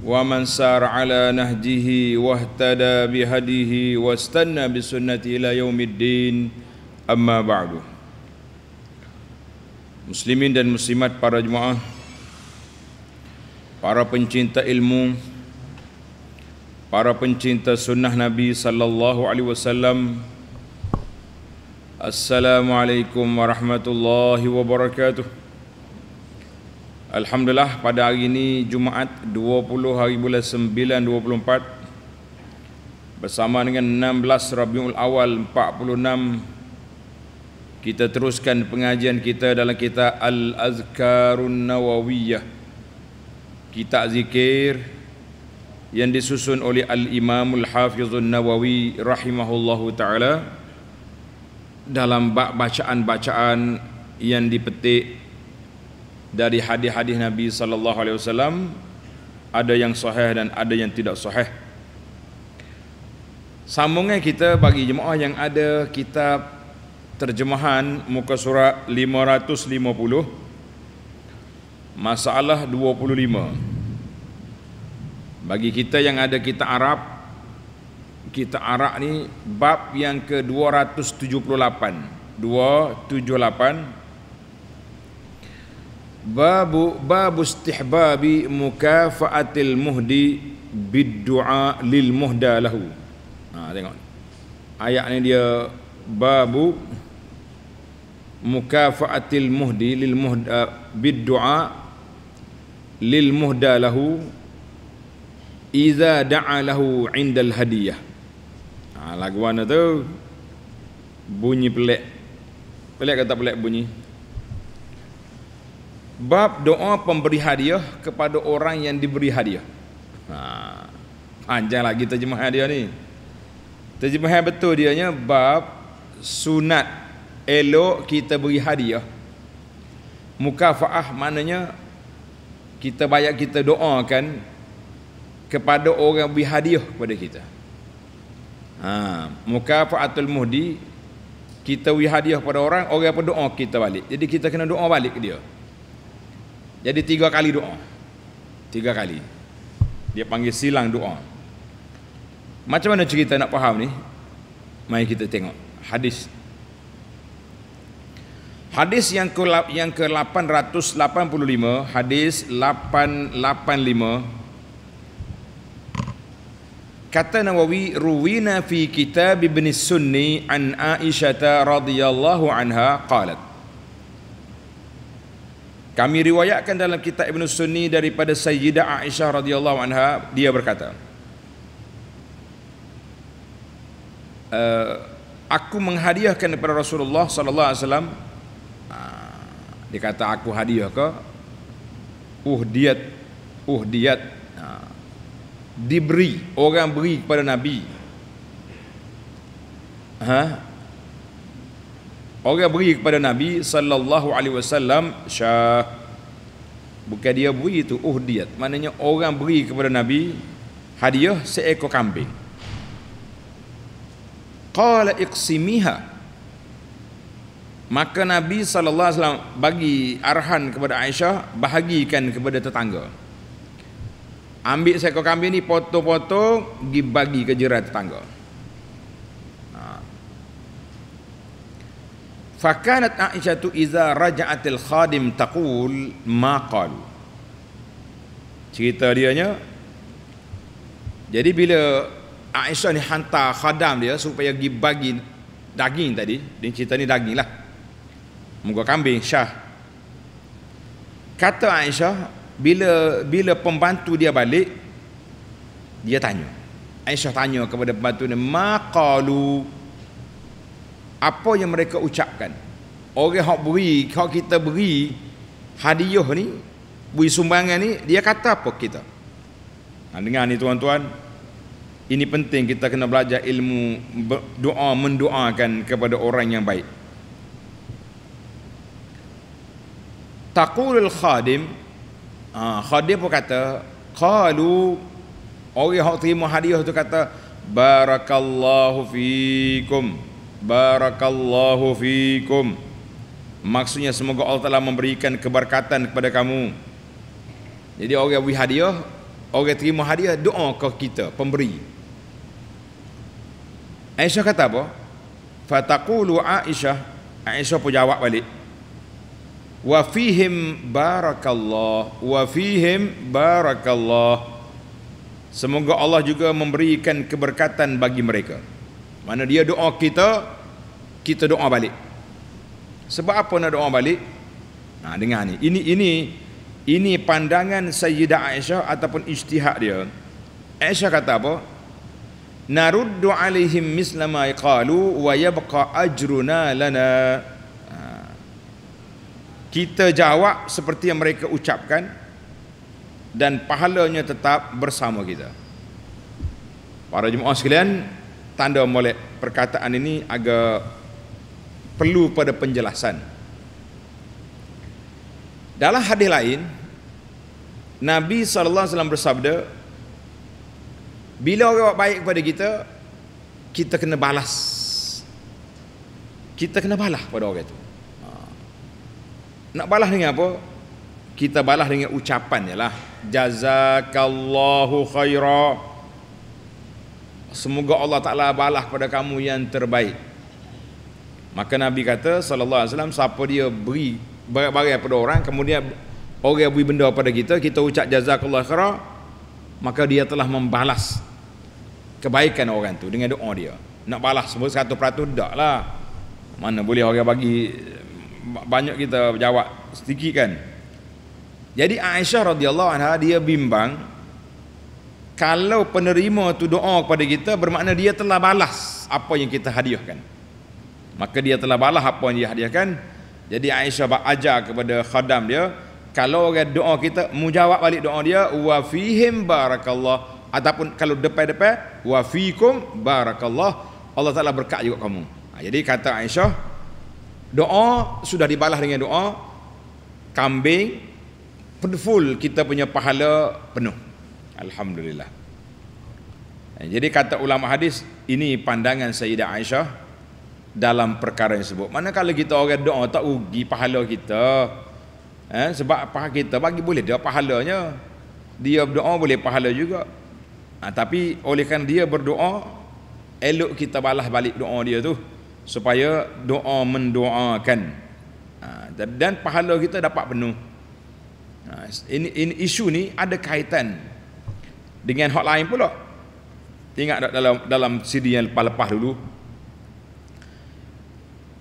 ومن سار على نهجه واهتدى بهديه واستنى بسنته الى يوم الدين اما بعد مسلمين dan muslimat para jemaah para pencinta ilmu para pencinta sunnah nabi sallallahu alaihi wasallam assalamualaikum warahmatullahi wabarakatuh Alhamdulillah pada hari ini Jumaat 20 hari bulan 9 24 bersama dengan 16 Rabiul Awal 46 kita teruskan pengajian kita dalam kitab Al Azkarun Nawawiyah kitab zikir yang disusun oleh Al Imamul Hafizun Nawawi rahimahullahu taala dalam bab bacaan-bacaan yang dipetik dari hadis-hadis Nabi sallallahu alaihi wasallam ada yang sahih dan ada yang tidak sahih. Sambungnya kita bagi jemaah yang ada kitab terjemahan muka surat 550 masalah 25. Bagi kita yang ada kitab Arab kita arak ni bab yang ke 278. 278 Babu babu istihbabi mukafaatil muhdi biddu'a lil muhda lahu. Ha tengok. Ayat ni dia babu mukafaatil muhdi lil muhda biddu'a lil muhda lahu iza da'a lahu 'inda al hadiyah. Ha lagu mana tu? Bunyi pelik. Pelik kata pelik bunyi. Bab doa pemberi hadiah kepada orang yang diberi hadiah. Ha. Panjang lagi terjemahan dia ni. Terjemahan betul dia nya bab sunat elok kita beri hadiah. Mukafaah maknanya kita banyak kita doakan kepada orang yang beri hadiah kepada kita. Ha, mukafaatul muhdi kita beri hadiah kepada orang, orang yang berdoa kita balik. Jadi kita kena doa balik ke dia. Jadi tiga kali doa. Tiga kali. Dia panggil silang doa. Macam mana cerita nak faham ni? Mari kita tengok hadis Hadis yang ke yang ke 885 hadis 885 kata Nawawi ruwina fi kitab Ibn Sunni an Aisyah radhiyallahu anha qalat kami riwayatkan dalam kitab Ibn Sunni daripada Sayyidah Aisyah radhiyallahu anha dia berkata e, aku menghadiahkan kepada Rasulullah sallallahu alaihi wasallam ah, dikata aku hadiah ke uhdiyat uhdiyat ah, diberi orang beri kepada Nabi ha orang beri kepada Nabi sallallahu alaihi wasallam syah bukan dia beri itu uhdiyat maknanya orang beri kepada Nabi hadiah seekor kambing qala iqsimiha maka Nabi sallallahu alaihi wasallam bagi arhan kepada Aisyah bahagikan kepada tetangga ambil seekor kambing ni potong-potong bagi ke jiran tetangga Fakanat Aisyah tu iza raja'atil khadim taqul maqal. Cerita dia nya. Jadi bila Aisyah ni hantar khadam dia supaya pergi bagi daging tadi, dia cerita ni daging lah. Muka kambing syah. Kata Aisyah bila bila pembantu dia balik dia tanya. Aisyah tanya kepada pembantu ni maqalu apa yang mereka ucapkan orang hak beri kalau kita beri hadiah ni beri sumbangan ni dia kata apa kita nah, ha, dengar ni tuan-tuan ini penting kita kena belajar ilmu doa mendoakan kepada orang yang baik taqulul khadim ha, khadim pun kata qalu orang yang terima hadiah tu kata barakallahu fikum Barakallahu fiikum. Maksudnya semoga Allah telah memberikan keberkatan kepada kamu. Jadi orang beri hadiah, orang terima hadiah doa ke kita pemberi. Aisyah kata apa? Fataqulu Aisyah, Aisyah pun jawab balik. Wa fihim barakallah wa fihim barakallah. Semoga Allah juga memberikan keberkatan bagi mereka. Mana dia doa kita, kita doa balik. Sebab apa nak doa balik? Nah, dengar ni. Ini ini ini pandangan Sayyidah Aisyah ataupun ijtihad dia. Aisyah kata apa? Naruddu alaihim misla ma yaqalu wa yabqa ajruna lana. Ah. Kita jawab seperti yang mereka ucapkan dan pahalanya tetap bersama kita. Para jemaah sekalian, tanda molek perkataan ini agak perlu pada penjelasan. Dalam hadis lain, Nabi saw bersabda, bila orang baik kepada kita, kita kena balas. Kita kena balas pada orang itu. Ha. Nak balas dengan apa? Kita balas dengan ucapan jelah. Jazakallahu khairah semoga Allah Taala balas pada kamu yang terbaik. Maka Nabi kata sallallahu alaihi wasallam siapa dia beri barang-barang kepada orang kemudian orang beri benda kepada kita kita ucap jazakallahu khaira maka dia telah membalas kebaikan orang tu dengan doa dia. Nak balas semua satu 100% lah. Mana boleh orang bagi banyak kita jawab sedikit kan. Jadi Aisyah radhiyallahu anha dia bimbang kalau penerima tu doa kepada kita bermakna dia telah balas apa yang kita hadiahkan maka dia telah balas apa yang dia hadiahkan jadi Aisyah ajar kepada khadam dia kalau orang doa kita menjawab balik doa dia wa fihim barakallah ataupun kalau depan-depan wa fikum barakallah Allah Taala berkat juga kamu ha, jadi kata Aisyah doa sudah dibalas dengan doa kambing full kita punya pahala penuh Alhamdulillah eh, Jadi kata ulama hadis Ini pandangan Sayyidah Aisyah Dalam perkara yang sebut kalau kita orang doa tak ugi pahala kita eh, Sebab apa kita bagi boleh dia pahalanya Dia berdoa boleh pahala juga ha, Tapi oleh kerana dia berdoa Elok kita balas balik doa dia tu Supaya doa mendoakan ha, Dan pahala kita dapat penuh ha, ini, ini isu ni ada kaitan dengan hak lain pula tengok dalam dalam CD yang lepas-lepas dulu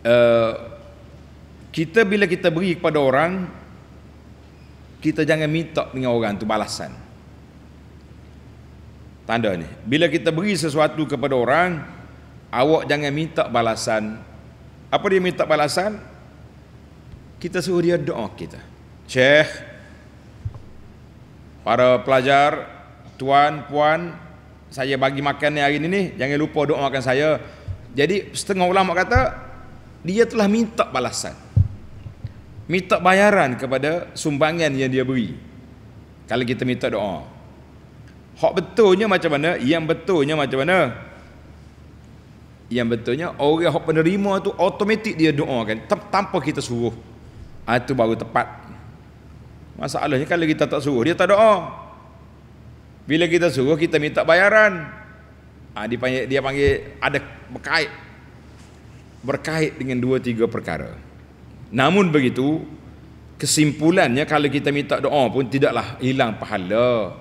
uh, kita bila kita beri kepada orang kita jangan minta dengan orang tu balasan tanda ni bila kita beri sesuatu kepada orang awak jangan minta balasan apa dia minta balasan kita suruh dia doa kita Syekh para pelajar tuan, puan saya bagi makan ni hari ni ni jangan lupa doa makan saya jadi setengah ulama kata dia telah minta balasan minta bayaran kepada sumbangan yang dia beri kalau kita minta doa hak betulnya macam mana yang betulnya macam mana yang betulnya orang hak penerima tu automatik dia doakan tanpa kita suruh itu ah, baru tepat masalahnya kalau kita tak suruh dia tak doa bila kita suruh kita minta bayaran. Ha, dia panggil dia panggil ada berkait berkait dengan dua tiga perkara. Namun begitu kesimpulannya kalau kita minta doa pun tidaklah hilang pahala.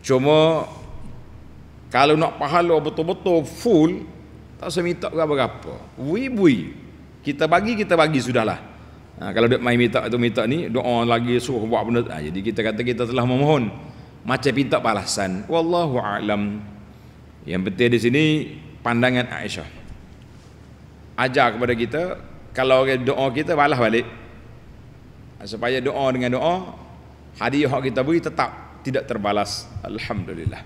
Cuma kalau nak pahala betul-betul full tak usah minta apa apa Wibui kita bagi kita bagi sudahlah. Ha, kalau dia mai minta atau minta ni doa lagi suruh buat benda. Ha, jadi kita kata kita telah memohon macam pintak balasan wallahu alam yang penting di sini pandangan Aisyah ajar kepada kita kalau orang doa kita balas balik supaya doa dengan doa hadiah yang kita beri tetap tidak terbalas alhamdulillah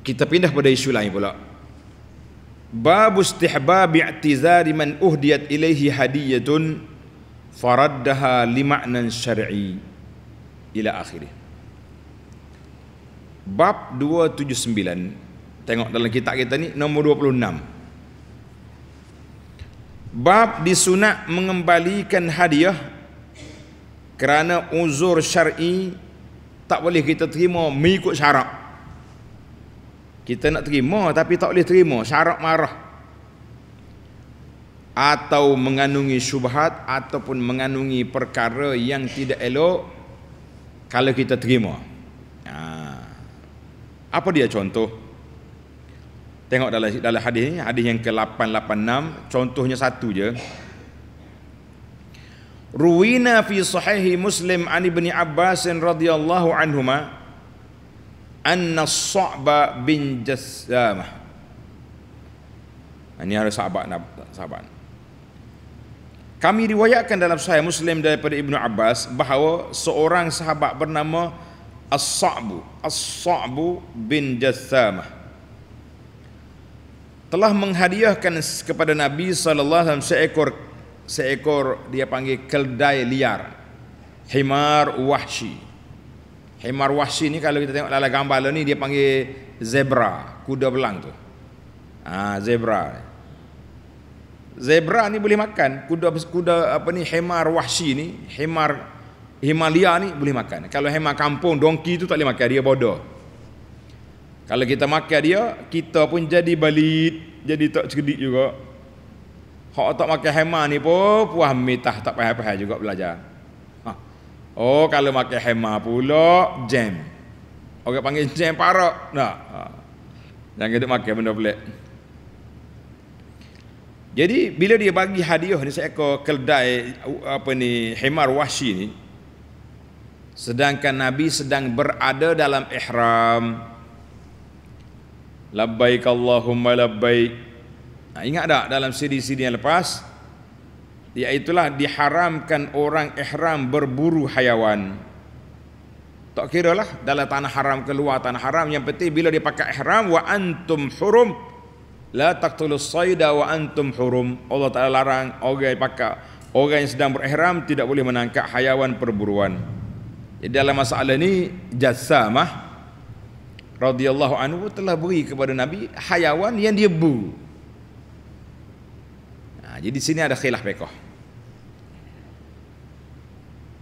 kita pindah pada isu lain pula bab istihbab i'tizari man uhdiyat ilaihi hadiyatun faraddaha li syar'i ila akhirih bab 279 tengok dalam kitab kita ni nombor 26 bab disunat mengembalikan hadiah kerana uzur syar'i tak boleh kita terima mengikut syarak kita nak terima tapi tak boleh terima syarak marah atau mengandungi syubhat ataupun mengandungi perkara yang tidak elok kalau kita terima ha. apa dia contoh tengok dalam dalam hadis ni hadis yang ke-886 contohnya satu je Ruwina fi sahihi Muslim an Ibni Abbas radhiyallahu anhuma anna Sa'ba bin Jassamah. Ha, Ini harus sahabat nak sahabat. Kami riwayatkan dalam Sahih Muslim daripada Ibnu Abbas bahawa seorang sahabat bernama As-Sa'bu, As-Sa'bu bin Jassamah telah menghadiahkan kepada Nabi sallallahu alaihi wasallam seekor seekor dia panggil keldai liar. Himar wahsyi. Himar wahsyi ni kalau kita tengok dalam gambar ni dia panggil zebra, kuda belang tu. Ah ha, zebra zebra ni boleh makan kuda kuda apa ni himar wahsy ni himar Himalaya ni boleh makan kalau himar kampung donki tu tak boleh makan dia bodoh kalau kita makan dia kita pun jadi balit jadi tak cerdik juga hak tak makan himar ni pun puah mitah tak payah-payah juga belajar ha. oh kalau makan himar pula jam orang panggil jam parok Nah, ha. jangan duduk makan benda pelik jadi bila dia bagi hadiah ni saya seekor keldai uh, apa ni himar wahsy ni sedangkan Nabi sedang berada dalam ihram labbaik allahumma labbaik nah, ingat tak dalam siri-siri yang lepas iaitu diharamkan orang ihram berburu hayawan tak kira lah dalam tanah haram keluar tanah haram yang penting bila dia pakai ihram wa antum hurum la taqtulus sayda wa antum hurum Allah Taala larang orang yang pakak orang yang sedang berihram tidak boleh menangkap hayawan perburuan jadi dalam masalah ini jasamah radhiyallahu anhu telah beri kepada nabi hayawan yang dia bu nah, ha, jadi sini ada khilaf fiqh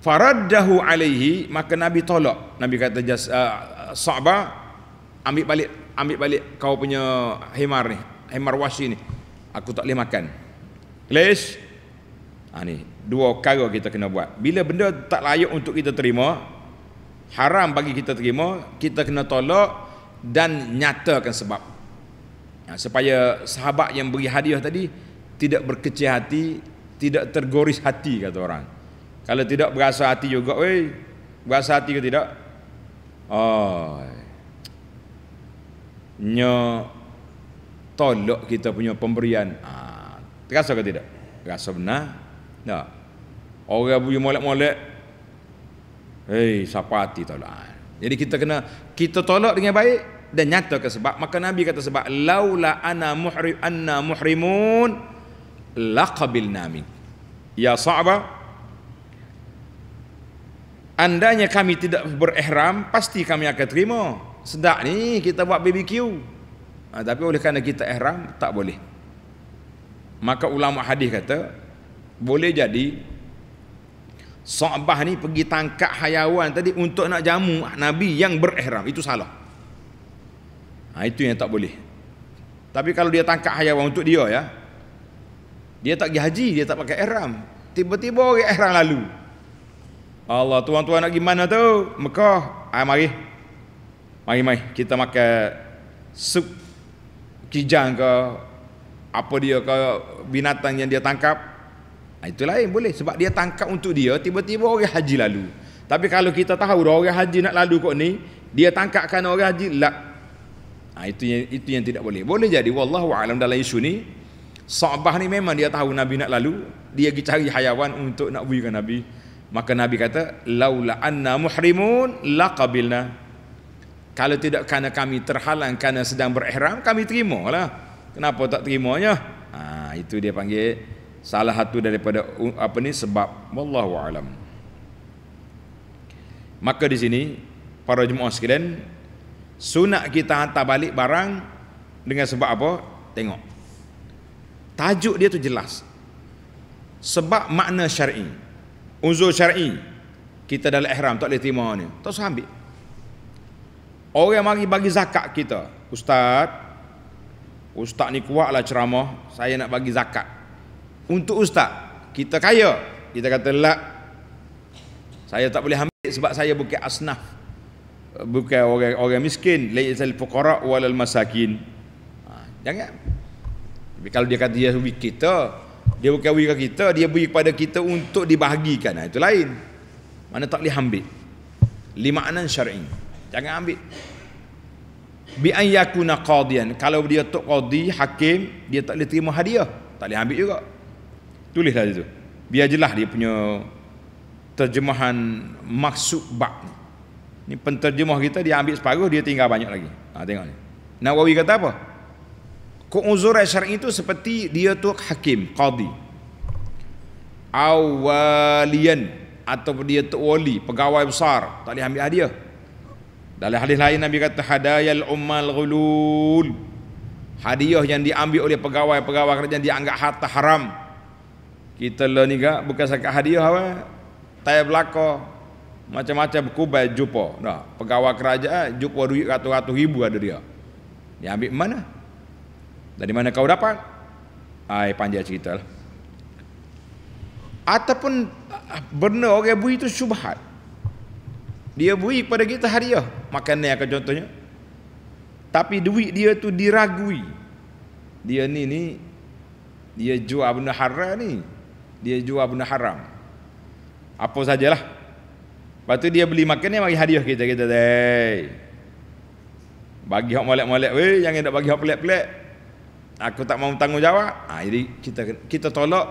faraddahu alaihi maka nabi tolak nabi kata jasa. uh, eh, sa'ba ambil balik ambil balik kau punya himar ni hemorrhoid ni aku tak boleh makan please ha, ni dua perkara kita kena buat bila benda tak layak untuk kita terima haram bagi kita terima kita kena tolak dan nyatakan sebab ha, supaya sahabat yang beri hadiah tadi tidak berkecil hati tidak tergoris hati kata orang kalau tidak berasa hati juga weh berasa hati ke tidak oh nyok tolak kita punya pemberian. Ha, terasa ke tidak? Rasa benar? Tak. Orang punya molek-molek. Hei, siapa hati tolak? Ah? Jadi kita kena, kita tolak dengan baik dan nyata ke sebab. Maka Nabi kata sebab, Laula ana muhri, anna muhrimun laqabil nami. Ya sahabat, andanya kami tidak berihram, pasti kami akan terima. Sedap ni kita buat bbq ha, tapi oleh kerana kita ihram tak boleh maka ulama hadis kata boleh jadi Sa'bah ni pergi tangkap hayawan tadi untuk nak jamu Nabi yang berihram itu salah ha, itu yang tak boleh tapi kalau dia tangkap hayawan untuk dia ya dia tak pergi haji dia tak pakai ihram tiba-tiba orang ihram lalu Allah tuan-tuan nak gimana mana tu Mekah ay ah, mari mari mari kita makan sup kijang ke apa dia ke binatang yang dia tangkap ah, itu lain boleh sebab dia tangkap untuk dia tiba-tiba orang haji lalu tapi kalau kita tahu dah orang haji nak lalu kok ni dia tangkapkan orang haji lah ha, itu yang itu yang tidak boleh boleh jadi wallahu alam dalam isu ni sahabat ni memang dia tahu nabi nak lalu dia pergi cari hayawan untuk nak buikan nabi maka nabi kata laula anna muhrimun laqabilna kalau tidak kerana kami terhalang kerana sedang berihram, kami terima lah Kenapa tak terimanya? Ha, itu dia panggil salah satu daripada apa ni sebab wallahu alam. Maka di sini para jemaah sekalian sunat kita hantar balik barang dengan sebab apa? Tengok. Tajuk dia tu jelas. Sebab makna syar'i. Uzur syar'i. Kita dalam ihram tak boleh terima ni. Tak usah ambil. Orang mari bagi zakat kita Ustaz Ustaz ni lah ceramah Saya nak bagi zakat Untuk ustaz Kita kaya Kita kata lah Saya tak boleh ambil sebab saya bukan asnaf Bukan orang, orang miskin Laisal fuqara walal masakin ha, Jangan Tapi kalau dia kata dia beri kita Dia bukan beri kita Dia beri kepada kita untuk dibahagikan ha, Itu lain Mana tak boleh ambil Lima anan syar'in jangan ambil bi an yakuna qadiyan kalau dia tok qadi hakim dia tak boleh terima hadiah tak boleh ambil juga tulislah itu biar jelas dia punya terjemahan maksud bab ni penterjemah kita dia ambil separuh dia tinggal banyak lagi ha tengok ni Nawawi kata apa uzur syar'i itu seperti dia tu hakim qadi awalian atau dia tu wali pegawai besar tak boleh ambil hadiah dalam hadis lain Nabi kata hadayal ummal ghulul. Hadiah yang diambil oleh pegawai-pegawai kerajaan dianggap harta haram. Kita lah ni gak bukan sakat hadiah apa. Tai belako macam-macam berkubai jupo. Nah, pegawai kerajaan jumpa duit ratus-ratus ribu ada dia. Dia ambil mana? Lah. Dari mana kau dapat? Ai ah, panjang cerita lah. Ataupun ah, benda orang okay, bui itu subhat dia beri kepada kita hadiah makanan akan contohnya tapi duit dia tu diragui dia ni ni dia jual benda haram ni dia jual benda haram apa sajalah lepas tu dia beli makanan bagi hadiah kita kita dai bagi hak molek-molek weh jangan nak bagi hak pelik-pelik aku tak mau tanggungjawab ha, jadi kita kita tolak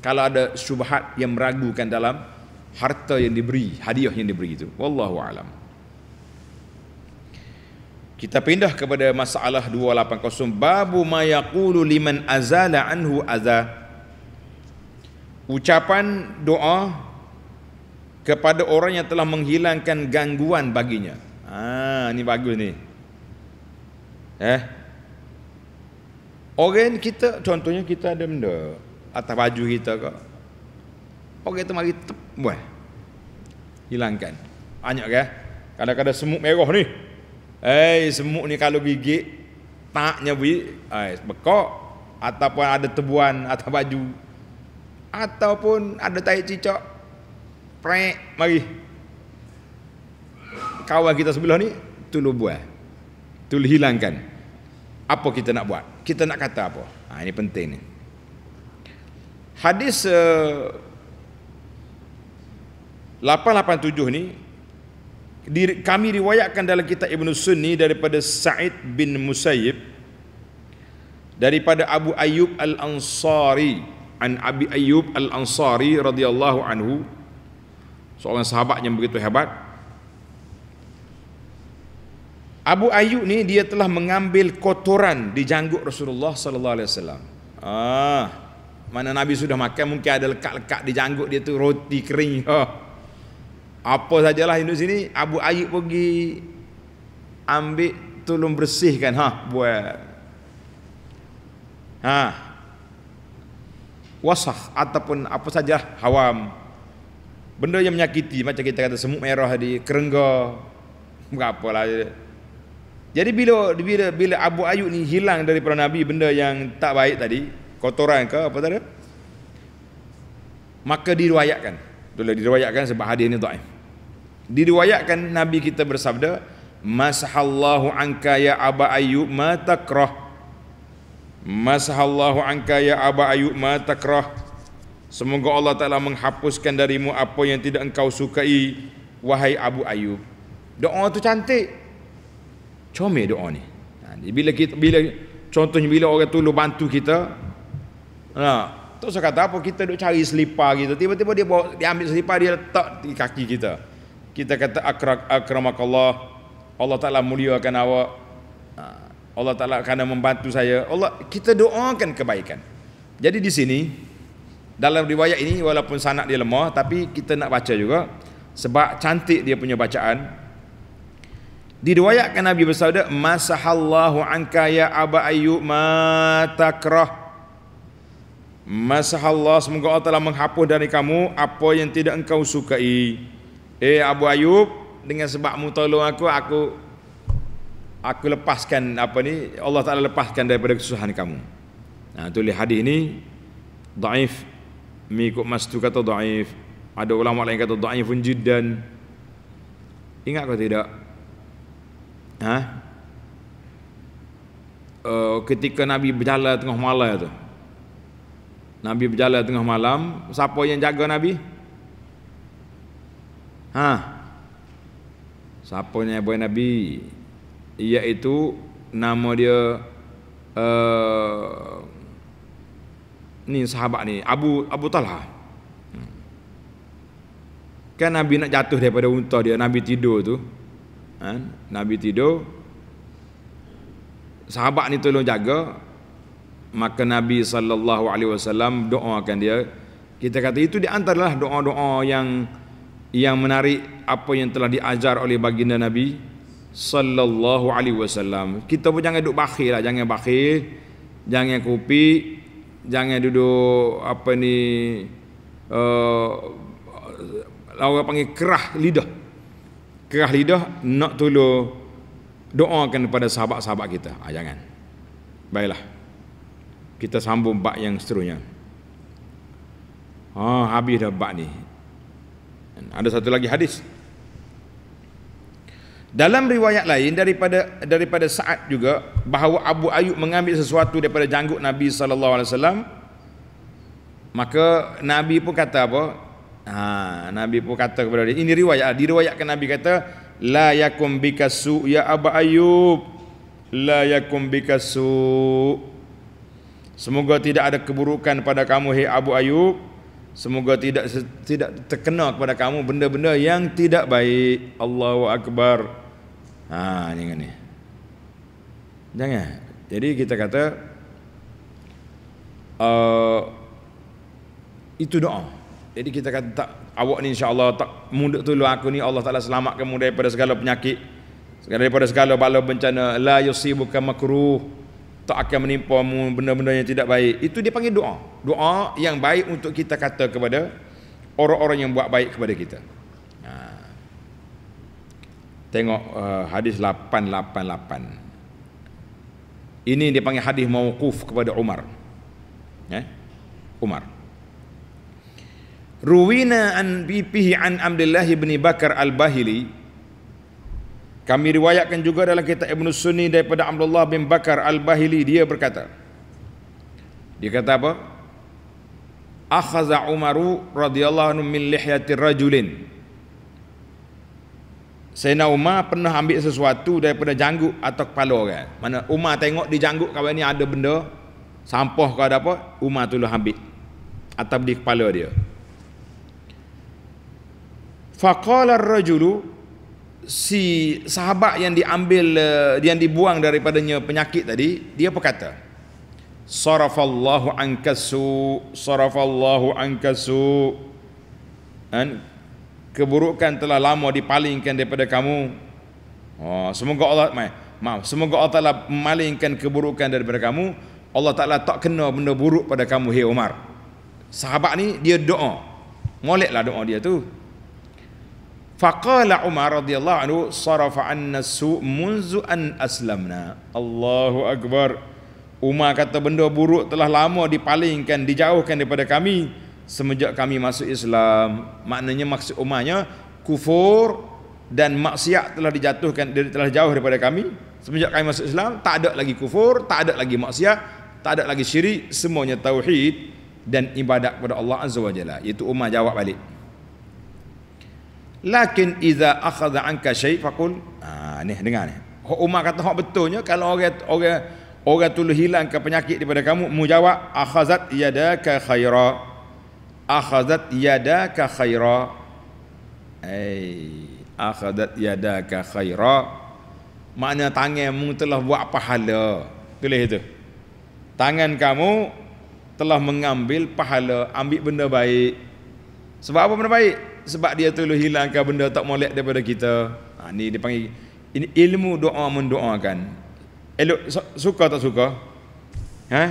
kalau ada syubhat yang meragukan dalam harta yang diberi, hadiah yang diberi itu. Wallahu alam. Kita pindah kepada masalah 280 babu ma yaqulu liman azala anhu adza. Ucapan doa kepada orang yang telah menghilangkan gangguan baginya. Ah, ni bagus ni. Eh. Orang kita contohnya kita ada benda atas baju kita ke, Orang tu mari tep, buah. Hilangkan. Banyak ke? Kadang-kadang semut merah ni. Eh, semut ni kalau gigit, taknya bui, eh, bekok. Ataupun ada tebuan atau baju. Ataupun ada tahi cicak. Prek, mari. Kawan kita sebelah ni, tulu buah. Tulu hilangkan. Apa kita nak buat? Kita nak kata apa? Ha, ini penting ni. Hadis uh, 887 ni kami riwayatkan dalam kitab Ibn Sunni daripada Sa'id bin Musayyib daripada Abu Ayyub Al-Ansari an Abi Ayyub Al-Ansari radhiyallahu anhu seorang sahabat yang begitu hebat Abu Ayyub ni dia telah mengambil kotoran di janggut Rasulullah sallallahu alaihi wasallam. Ah, mana Nabi sudah makan mungkin ada lekat-lekat di janggut dia tu roti kering. Ah apa sajalah induk sini Abu Ayyub pergi ambil tolong bersihkan ha buat ha wasah ataupun apa saja hawam benda yang menyakiti macam kita kata semut merah di kerengga berapa lah jadi bila bila bila Abu Ayub ni hilang daripada Nabi benda yang tak baik tadi kotoran ke apa tadi maka diriwayatkan Itulah diriwayatkan sebab hadis ini daif. Diriwayatkan Nabi kita bersabda, "Masahallahu anka ya Aba Ayyub ma takrah." Masahallahu anka ya Aba Ayyub ma takrah. Semoga Allah Taala menghapuskan darimu apa yang tidak engkau sukai, wahai Abu Ayyub. Doa tu cantik. Comel doa ni. Ha, bila kita bila contohnya bila orang tu lu bantu kita, nah, ha, tak usah kata apa kita duk cari selipar gitu tiba-tiba dia bawa dia ambil selipar dia letak di kaki kita. Kita kata akrak akramakallah. Allah Taala muliakan awak. Ha, Allah Taala kena membantu saya. Allah kita doakan kebaikan. Jadi di sini dalam riwayat ini walaupun sanak dia lemah tapi kita nak baca juga sebab cantik dia punya bacaan. Didiwayatkan Nabi bersabda, "Masahallahu anka ya Aba Ayyub ma takrah." Masah Allah semoga Allah telah menghapus dari kamu apa yang tidak engkau sukai. Eh Abu Ayub, dengan sebabmu tolong aku, aku aku lepaskan apa ni Allah Taala lepaskan daripada kesusahan kamu. Nah, tu lihat hadis ni dhaif. Mengikut mastu kata dhaif. Ada ulama lain kata dhaif pun jiddan. Ingat kau tidak? Ha? Uh, ketika Nabi berjalan tengah malam tu. Nabi berjalan tengah malam, siapa yang jaga Nabi? Ha. Siapa yang jaga Nabi? Iaitu nama dia uh, ni sahabat ni Abu Abu Talha. Kan Nabi nak jatuh daripada unta dia, Nabi tidur tu. Ha? Nabi tidur. Sahabat ni tolong jaga, maka Nabi sallallahu alaihi wasallam doakan dia kita kata itu di antaralah doa-doa yang yang menarik apa yang telah diajar oleh baginda Nabi sallallahu alaihi wasallam kita pun jangan duduk bakhil lah jangan bakhil jangan kopi jangan duduk apa ni uh, eh, orang panggil kerah lidah kerah lidah nak tolong doakan kepada sahabat-sahabat kita ah, jangan baiklah kita sambung bab yang seterusnya. Ha oh, habis dah bab ni. Ada satu lagi hadis. Dalam riwayat lain daripada daripada Sa'ad juga bahawa Abu Ayyub mengambil sesuatu daripada janggut Nabi sallallahu alaihi wasallam maka Nabi pun kata apa? Ha Nabi pun kata kepada dia ini riwayat di ah, diriwayatkan Nabi kata la yakum bikasu ya Abu Ayyub la yakum bikasu Semoga tidak ada keburukan pada kamu hei Abu Ayub. Semoga tidak tidak terkena kepada kamu benda-benda yang tidak baik. Allahu akbar. Ha ni ni. Jangan. Jadi kita kata uh, itu doa. Jadi kita kata tak awak ni insya-Allah tak mudah tu lah aku ni Allah Taala selamatkan kamu daripada segala penyakit. Segala daripada segala bala bencana la yusibuka makruh tak akan menimpa mu benda-benda yang tidak baik itu dia panggil doa doa yang baik untuk kita kata kepada orang-orang yang buat baik kepada kita ha. tengok uh, hadis 888 ini dia panggil hadis mauquf kepada Umar eh? Umar Ruwina an bibihi an Abdullah bin Bakar al-Bahili kami riwayatkan juga dalam kitab Ibn Sunni daripada Abdullah bin Bakar Al-Bahili. Dia berkata. Dia kata apa? Akhaza Umaru radhiyallahu anhu min lihyati rajulin. Sayyidina Umar pernah ambil sesuatu daripada janggut atau kepala orang. Mana Umar tengok di janggut kawan ni ada benda sampah ke ada apa, Umar tu lah ambil atau di kepala dia. Faqala ar-rajulu si sahabat yang diambil eh, yang dibuang daripadanya penyakit tadi dia apa kata sarafallahu anka su sarafallahu anka su kan? keburukan telah lama dipalingkan daripada kamu oh semoga Allah maaf semoga Allah telah memalingkan keburukan daripada kamu Allah Taala tak kena benda buruk pada kamu hei Umar sahabat ni dia doa moleklah doa dia tu Faqala Umar radhiyallahu anhu sarafa annasu munzu an aslamna. Allahu akbar. Umar kata benda buruk telah lama dipalingkan, dijauhkan daripada kami semenjak kami masuk Islam. Maknanya maksud Umarnya kufur dan maksiat telah dijatuhkan telah jauh daripada kami semenjak kami masuk Islam, tak ada lagi kufur, tak ada lagi maksiat, tak ada lagi syirik, semuanya tauhid dan ibadat kepada Allah Azza wa Jalla. Itu Umar jawab balik. Lakin iza akhadha anka syai faqul. Ah ha, ni dengar ni. Umar kata hak betulnya kalau orang orang orang tu ke penyakit daripada kamu, mu jawab akhazat yadaka khaira. Akhazat yadaka khaira. Ai akhadat yadaka khaira. Maknanya tanganmu telah buat pahala. Tulis itu. Tangan kamu telah mengambil pahala, ambil benda baik. Sebab apa benda baik? sebab dia tu hilangkan benda tak molek daripada kita. Ha, ni dia panggil ini ilmu doa mendoakan. Elok eh, suka tak suka? Ha?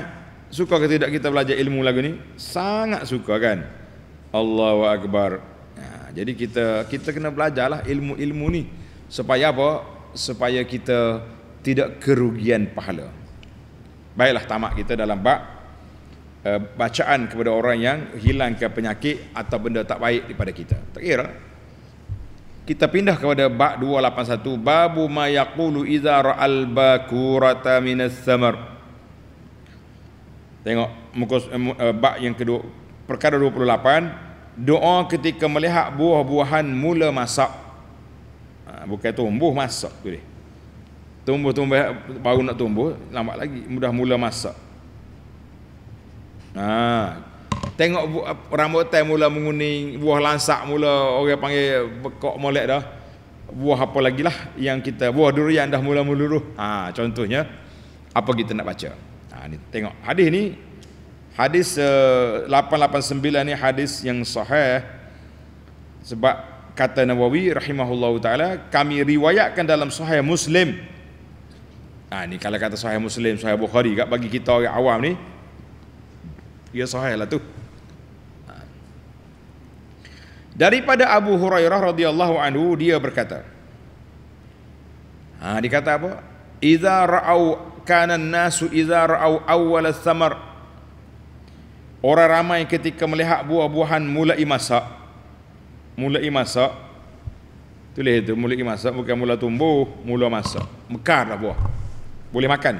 Suka ke tidak kita belajar ilmu lagu ni? Sangat suka kan? Allahu akbar. Ha, jadi kita kita kena belajarlah ilmu-ilmu ni supaya apa? Supaya kita tidak kerugian pahala. Baiklah tamak kita dalam bab Eh, bacaan kepada orang yang hilangkan penyakit atau benda tak baik daripada kita. Tak kira. Kita pindah kepada bab 281 babu ma yaqulu idza ra'al bakurata minas samar. Tengok muka eh, eh, bab yang kedua perkara 28 doa ketika melihat buah-buahan mula masak. Ha, bukan tumbuh masak tu Tumbuh-tumbuh baru nak tumbuh lambat lagi mudah mula masak. Ha. Tengok rambutan mula menguning, buah lansak mula orang panggil bekok molek dah. Buah apa lagi lah yang kita buah durian dah mula meluruh. Ha, contohnya apa kita nak baca? Ha, ni tengok hadis ni hadis uh, eh, 889 ni hadis yang sahih sebab kata Nawawi rahimahullahu taala kami riwayatkan dalam sahih Muslim. Ha, ni kalau kata sahih Muslim, sahih Bukhari kat bagi kita orang awam ni Ya sahih lah tu. Daripada Abu Hurairah radhiyallahu anhu dia berkata. Ha, dia kata apa? Iza ra'au kanan nasu iza ra'au awal samar Orang ramai ketika melihat buah-buahan mulai masak. Mulai masak. Tulis itu mulai masak bukan mula tumbuh, mula masak. Mekarlah buah. Boleh makan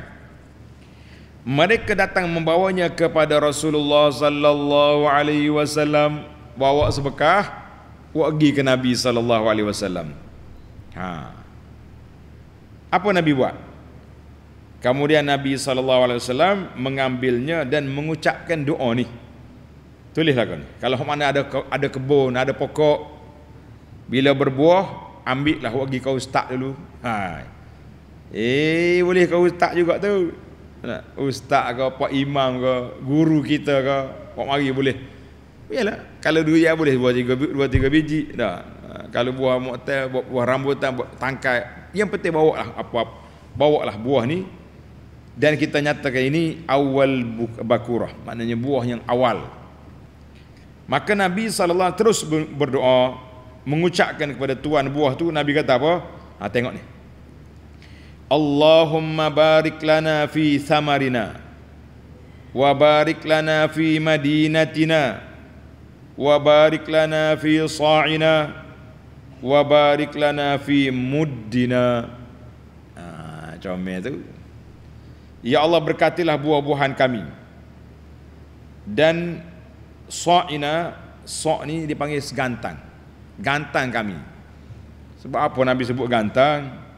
mereka datang membawanya kepada Rasulullah sallallahu alaihi wasallam bawa sebekah pergi ke Nabi sallallahu alaihi wasallam ha apa Nabi buat kemudian Nabi sallallahu alaihi wasallam mengambilnya dan mengucapkan doa ni tulislah kan kalau mana ada ada kebun ada pokok bila berbuah ambillah pergi kau ustaz dulu ha eh boleh kau ustaz juga tu ustaz ke pak imam ke guru kita ke pak mari boleh iyalah kalau duit ya boleh buat tiga dua tiga biji dah ha, kalau buah muktel buah, buah rambutan buah tangkai yang penting bawa lah apa bawa lah buah ni dan kita nyatakan ini awal bakurah maknanya buah yang awal maka nabi saw terus berdoa mengucapkan kepada Tuhan buah tu nabi kata apa ha, tengok ni Allahumma barik lana fi samarina wa barik lana fi madinatina wa barik lana fi sa'ina wa barik lana fi muddina ah ha, comel tu ya Allah berkatilah buah-buahan kami dan sa'ina sa' ni dipanggil segantang gantang kami sebab apa Nabi sebut gantang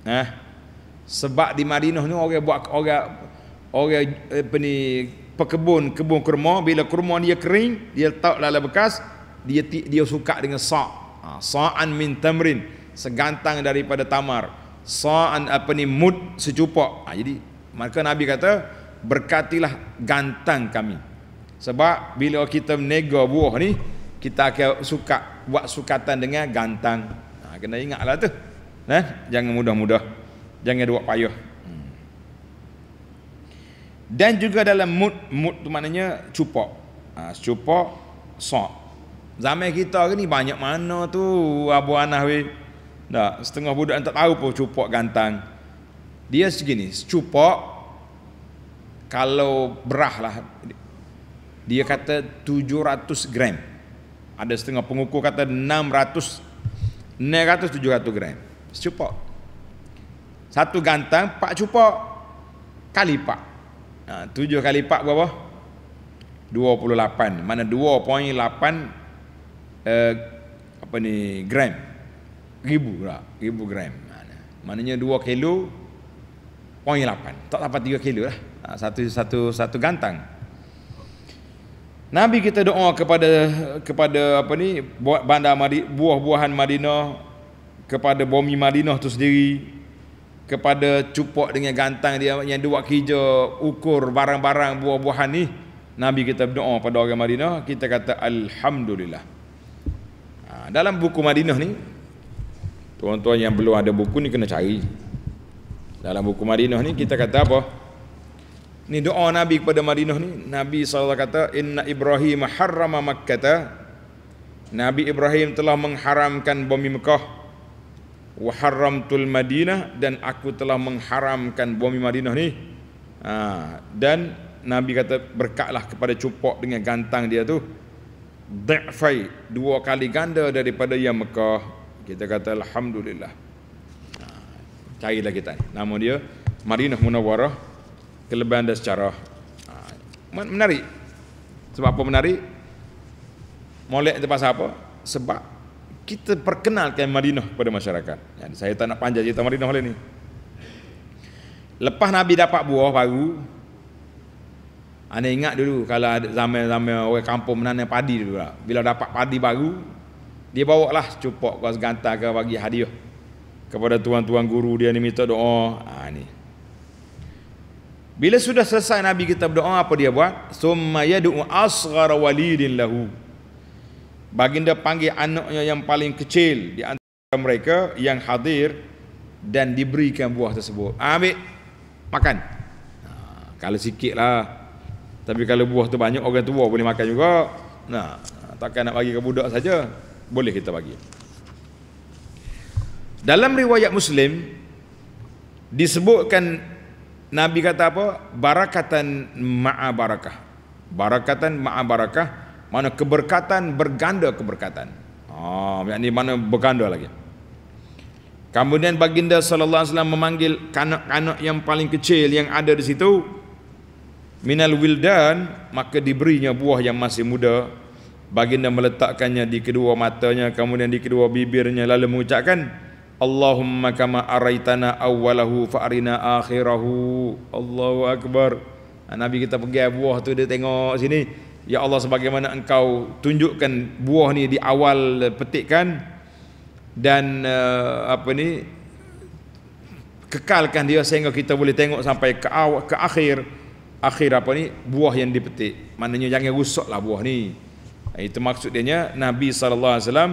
Nah, eh? sebab di Madinah ni orang buat orang orang apa ni pekebun kebun kurma bila kurma dia kering dia letak dalam bekas dia dia suka dengan sa ha, sa'an min tamrin segantang daripada tamar sa'an apa ni mud secupak ha, jadi maka nabi kata berkatilah gantang kami sebab bila kita menega buah ni kita akan suka buat sukatan dengan gantang ha, kena ingatlah tu nah eh, ha, jangan mudah-mudah Jangan duduk payuh. Dan juga dalam mood, mood tu maknanya cupok. Ha, ah, cupok, sok. Zaman kita ni banyak mana tu abu anah weh. Tak, setengah budak tak tahu pun cupok gantang. Dia segini, cupok kalau berah lah. Dia kata 700 gram. Ada setengah pengukur kata 600, 700 gram. Cupok. Satu gantang, pak cupak. Kali pak. Ha, tujuh kali pak berapa? 28. Mana 2.8 uh, eh, apa ni gram. Ribu lah. Ribu gram. Mana? Ha, Maknanya 2 kilo poin 8. Tak dapat 3 kilo lah. Ha, satu, satu, satu gantang. Nabi kita doa kepada kepada apa ni buah-buahan Madinah kepada bumi Madinah tu sendiri kepada cupok dengan gantang dia yang dua kerja ukur barang-barang buah-buahan ni Nabi kita berdoa pada orang Madinah kita kata Alhamdulillah ha, dalam buku Madinah ni tuan-tuan yang belum ada buku ni kena cari dalam buku Madinah ni kita kata apa ni doa Nabi kepada Madinah ni Nabi SAW kata inna Ibrahim harrama makkata Nabi Ibrahim telah mengharamkan bumi Mekah tul madinah dan aku telah mengharamkan bumi madinah ni ha, dan nabi kata berkatlah kepada cupok dengan gantang dia tu dhafai dua kali ganda daripada yang Mekah kita kata alhamdulillah ha, lah kita ni nama dia Madinah Munawarah kelebihan dan secara ha, menarik sebab apa menarik molek itu pasal apa sebab kita perkenalkan Madinah kepada masyarakat. Yani saya tak nak panjang cerita Madinah hari ni. Lepas Nabi dapat buah baru, anda ingat dulu kalau zaman-zaman orang kampung menanam padi dulu lah. Bila dapat padi baru, dia bawa lah cupok kau segantar ke bagi hadiah kepada tuan-tuan guru dia ni minta doa. Ha, ni. Bila sudah selesai Nabi kita berdoa apa dia buat? Summa yad'u asghara walidin lahu baginda panggil anaknya yang paling kecil di antara mereka yang hadir dan diberikan buah tersebut. Ah, ambil makan. Ah, kalau sikitlah. Tapi kalau buah tu banyak orang tua boleh makan juga. Nah, takkan nak bagi ke budak saja. Boleh kita bagi. Dalam riwayat Muslim disebutkan Nabi kata apa? Barakatan ma'a barakah. Barakatan ma'a barakah mana keberkatan berganda keberkatan oh ni mana berganda lagi kemudian baginda sallallahu alaihi wasallam memanggil kanak-kanak yang paling kecil yang ada di situ minal wildan maka diberinya buah yang masih muda baginda meletakkannya di kedua matanya kemudian di kedua bibirnya lalu mengucapkan Allahumma kama araitana awwalahu fa arina akhirahu Allahu akbar Nabi kita pegang buah tu dia tengok sini Ya Allah sebagaimana engkau tunjukkan buah ni di awal petikkan dan uh, apa ni kekalkan dia sehingga kita boleh tengok sampai ke awal, ke akhir akhir apa ni buah yang dipetik. Maknanya jangan rusaklah buah ni. Eh, itu maksud dia Nabi sallallahu alaihi wasallam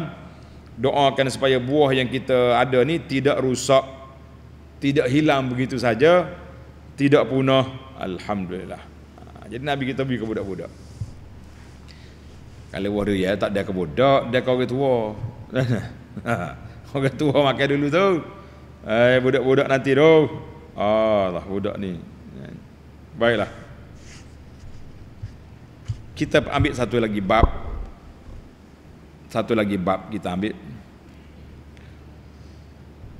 doakan supaya buah yang kita ada ni tidak rusak, tidak hilang begitu saja, tidak punah. Alhamdulillah. Ha, jadi Nabi kita beri ke budak-budak. Kalau buah durian ya, tak ada kebodak, dia kau gitu orang tua. Ha, orang tua makan dulu tu. Eh budak-budak nanti tu. oh lah budak ni. Baiklah. Kita ambil satu lagi bab. Satu lagi bab kita ambil.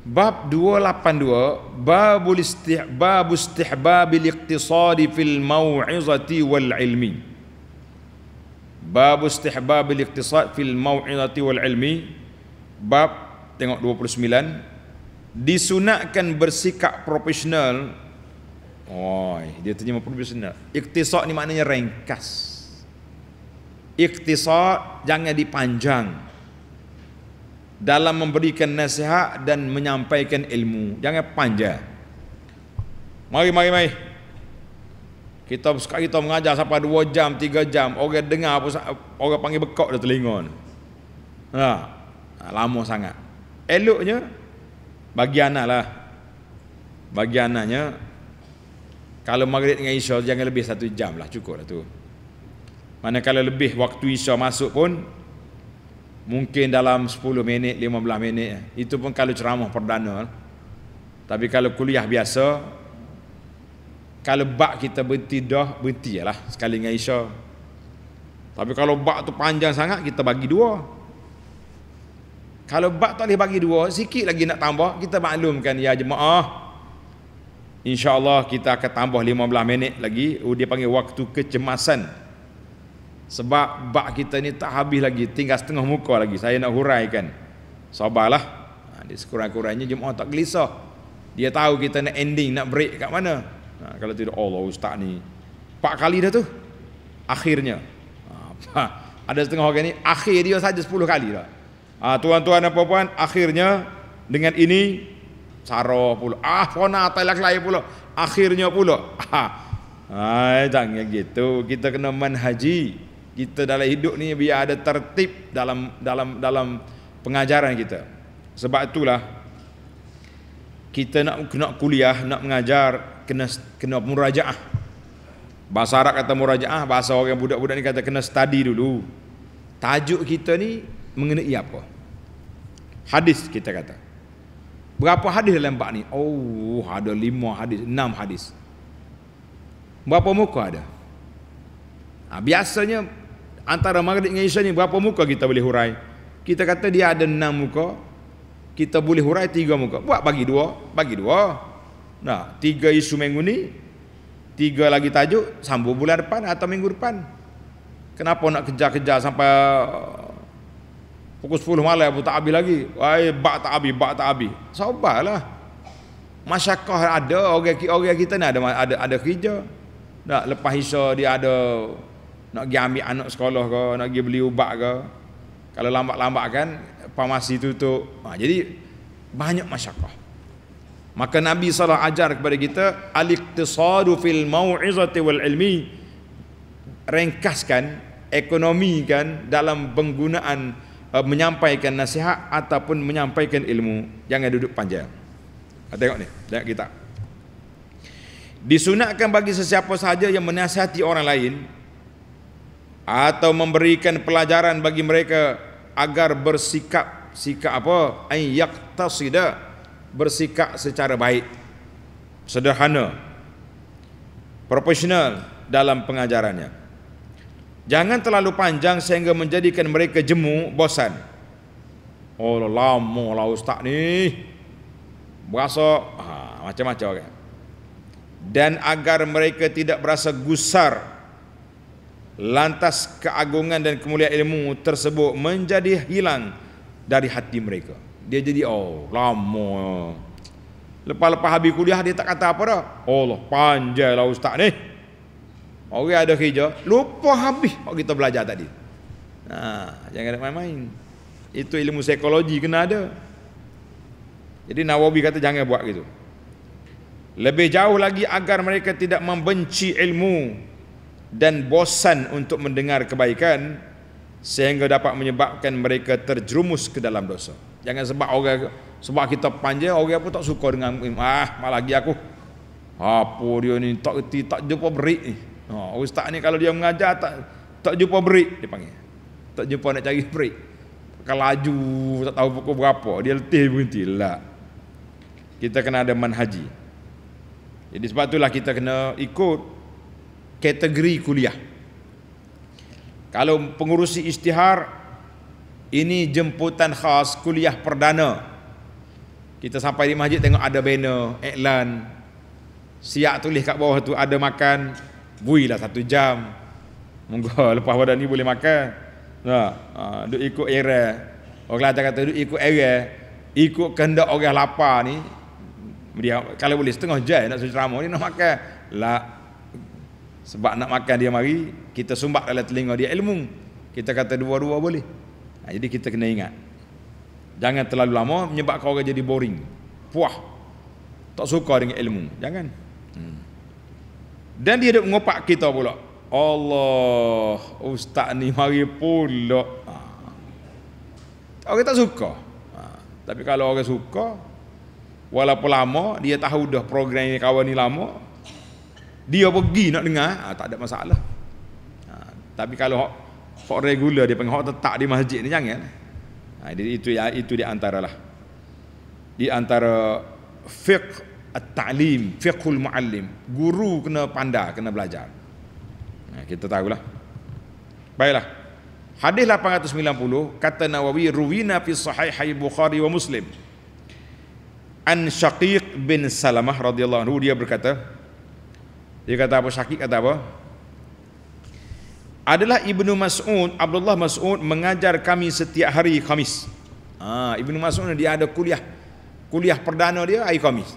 Bab 282 babul istihbab istihbab al-iqtisadi fil mau'izati wal ilmi. Bab istihbab al-iqtisad fil mau'izati wal ilmi bab tengok 29 disunatkan bersikap profesional. Oi, dia tanya apa profesional? Iqtisad ni maknanya ringkas. Iqtisad jangan dipanjang dalam memberikan nasihat dan menyampaikan ilmu. Jangan panjang. Mari mari mari. Kita sekali kita mengajar sampai dua jam, tiga jam. Orang dengar apa orang panggil bekok dah telinga ha. ha. Lama sangat. Eloknya bagi anak lah. Bagi anaknya kalau maghrib dengan isya jangan lebih satu jam lah cukup lah tu. Mana kalau lebih waktu isya masuk pun mungkin dalam 10 minit, 15 minit. Itu pun kalau ceramah perdana. Tapi kalau kuliah biasa, kalau bak kita berhenti dah berhenti lah sekali dengan Isya tapi kalau bak tu panjang sangat kita bagi dua kalau bak tak boleh bagi dua sikit lagi nak tambah kita maklumkan ya jemaah Insya Allah kita akan tambah 15 minit lagi oh, dia panggil waktu kecemasan sebab bak kita ni tak habis lagi tinggal setengah muka lagi saya nak huraikan sabarlah ha, sekurang-kurangnya jemaah tak gelisah dia tahu kita nak ending nak break kat mana Nah, ha, kalau tidak Allah Ustaz ni empat kali dah tu. Akhirnya. Apa? Ha, ha, ada setengah orang ni akhir dia saja 10 kali dah. Ah tuan-tuan dan puan-puan, akhirnya dengan ini sarah pula. Ah fona talak lain pula. Akhirnya pula. Ah jangan gitu. Kita kena manhaji. Kita dalam hidup ni biar ada tertib dalam dalam dalam pengajaran kita. Sebab itulah kita nak nak kuliah, nak mengajar kena kena murajaah. Bahasa Arab kata murajaah, bahasa orang budak-budak ni kata kena study dulu. Tajuk kita ni mengenai apa? Hadis kita kata. Berapa hadis dalam bab ni? Oh, ada lima hadis, enam hadis. Berapa muka ada? Ha, biasanya antara Maghrib dengan Isya ni berapa muka kita boleh hurai? Kita kata dia ada enam muka, kita boleh hurai tiga muka. Buat bagi dua, bagi dua. Nah, tiga isu minggu ni, tiga lagi tajuk sambung bulan depan atau minggu depan. Kenapa nak kerja-kerja sampai fokus uh, full malam pun tak lagi? Wai, eh, bak tak habis, bak tak habis. Sabarlah. Masyarakat ada, orang, orang kita ni ada ada, ada kerja. Nah, lepas isu dia ada nak pergi ambil anak sekolah ke, nak pergi beli ubat ke. Kalau lambat-lambat kan, farmasi tutup. Nah, ha, jadi, banyak masyarakat. Maka Nabi salah ajar kepada kita al-iqtisadu fil mau'izati wal ilmi ringkaskan ekonomikan dalam penggunaan uh, menyampaikan nasihat ataupun menyampaikan ilmu jangan duduk panjang. Ah, tengok ni, tengok kita. Disunatkan bagi sesiapa sahaja yang menasihati orang lain atau memberikan pelajaran bagi mereka agar bersikap sikap apa? ayyaqtasida bersikap secara baik sederhana profesional dalam pengajarannya jangan terlalu panjang sehingga menjadikan mereka jemu bosan oh lama lah ustaz ni berasa ha, macam-macam kan dan agar mereka tidak berasa gusar lantas keagungan dan kemuliaan ilmu tersebut menjadi hilang dari hati mereka dia jadi oh lama lepas-lepas habis kuliah dia tak kata apa dah Allah oh, panjanglah ustaz ni orang ada kerja lupa habis apa oh, kita belajar tadi ha jangan ada main-main itu ilmu psikologi kena ada jadi Nawawi kata jangan buat gitu lebih jauh lagi agar mereka tidak membenci ilmu dan bosan untuk mendengar kebaikan sehingga dapat menyebabkan mereka terjerumus ke dalam dosa. Jangan sebab orang sebab kita panjang orang pun tak suka dengan ah mak lagi aku. Apa dia ni tak reti tak jumpa berik ni. Ha oh, ustaz ni kalau dia mengajar tak tak jumpa berik dia panggil. Tak jumpa nak cari berik. Pakai laju tak tahu pukul berapa dia letih berhenti lah. Kita kena ada manhaji. Jadi sebab itulah kita kena ikut kategori kuliah. Kalau pengurusi istihar ini jemputan khas kuliah perdana. Kita sampai di masjid tengok ada banner, iklan. Siap tulis kat bawah tu ada makan. Builah satu jam. Munggu lepas badan ni boleh makan. Nah, ha, duk ikut era. Orang kata kata duk ikut era, ikut kenda orang lapar ni. Dia kalau boleh setengah jam nak ceramah ni nak makan. Lah sebab nak makan dia mari, kita sumbak dalam telinga dia ilmu. Kita kata dua-dua boleh. Ha, jadi kita kena ingat. Jangan terlalu lama menyebabkan orang jadi boring. Puah. Tak suka dengan ilmu. Jangan. Hmm. Dan dia duk ngopak kita pula. Allah, ustaz ni mari pula. Ha. Orang tak suka. Ha. Tapi kalau orang suka, walaupun lama, dia tahu dah program ini kawan ni lama, dia pergi nak dengar, ha, tak ada masalah. Ha. Tapi kalau hok regular dia panggil hok tetap di masjid ni jangan. Ha, itu, ya itu di antaralah. Di antara fiqh at-ta'lim, fiqhul muallim, guru kena pandai, kena belajar. Ha, kita lah. Baiklah. Hadis 890 kata Nawawi ruwina fi sahihai Bukhari wa Muslim. An Shaqiq bin Salamah radhiyallahu anhu dia berkata dia kata apa Syakik kata apa adalah Ibnu Mas'ud, Abdullah Mas'ud mengajar kami setiap hari Khamis. Ha, Ibnu Mas'ud dia ada kuliah. Kuliah perdana dia hari Khamis.